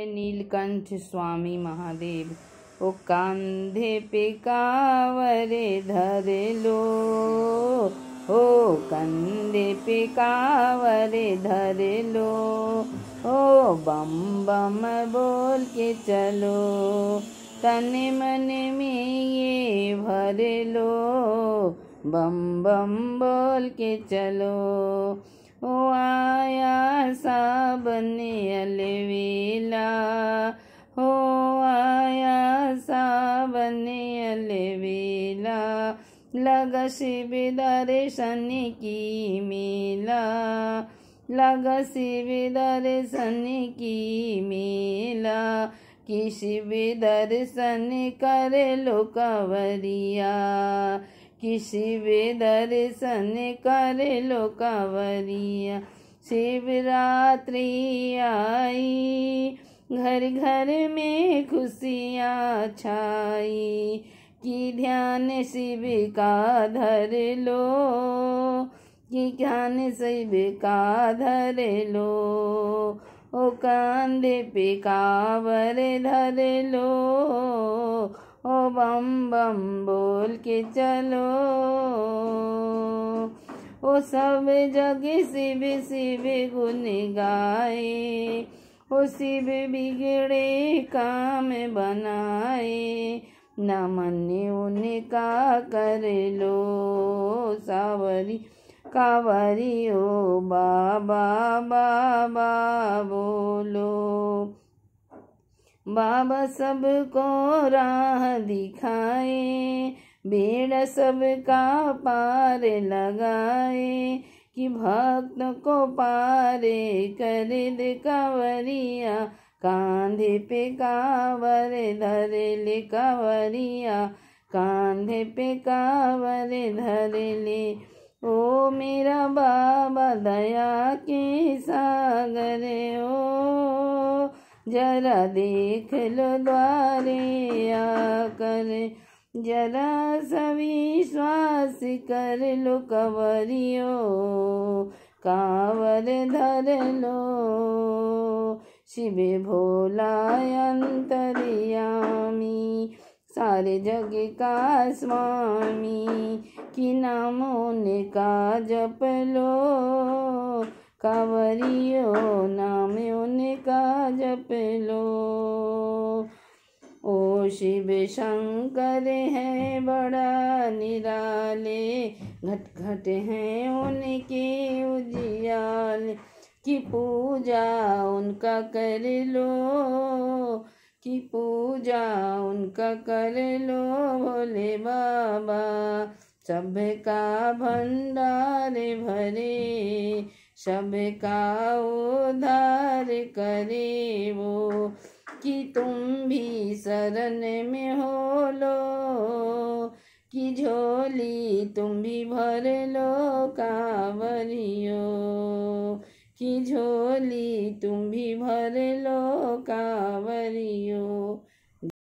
नीलकंठ स्वामी महादेव ओ कंधे पे कावरे धर लो ओ कंधे पे कावरे धर लो ओ बम बम बोल के चलो तन मन में ये भर लो बम बम बोल के चलो ओ आया साबने अलवेला लग शिव दर्शन की मेला लग शिव दर्शन की मेला कि शिव दर्शन कर लो कंवरिया कि शिव दर्शन कर लो कंवरिया शिवरात्रि आई घर घर में खुशियाँ छाई कि ध्यान शिव का धर लो कि ध्यान शिव का धर लो ओ कांधे पे कावर धर लो ओ बम बम बोल के चलो ओ सब जग शिव शिव गुन गाए उसी भी बिगड़े काम बनाए न मन उन्हें का कर लो सावरी कावरी ओ बाबा बाबा बोलो बाबा सबको राह दिखाए बेड़ा सबका पार लगाए कि भक्त को पारे कर दे कंवरिया कांधे पे कावर धर ले कवरिया कांधे पे कावर धर ले ओ मेरा बाबा दया के सागर ओ जरा देख लो द्वारे आ जरा सभी श्वास कर लो कंवरियो कांवर धर लो शिव भोला अंतर्यामी सारे जग का स्वामी कि नामों ने का जप लो कांवरियो नाम उनका जप लो शिव शंकर है बड़ा निराले घट घट हैं उनके उजियाले की पूजा उनका कर लो की पूजा उनका कर लो भोले बाबा सबका भंडार भरे सबका उधार करे वो कि तुम भी शरण में हो लो कि झोली तुम भी भर लो कावरियो कि झोली तुम भी भर लो कावरियो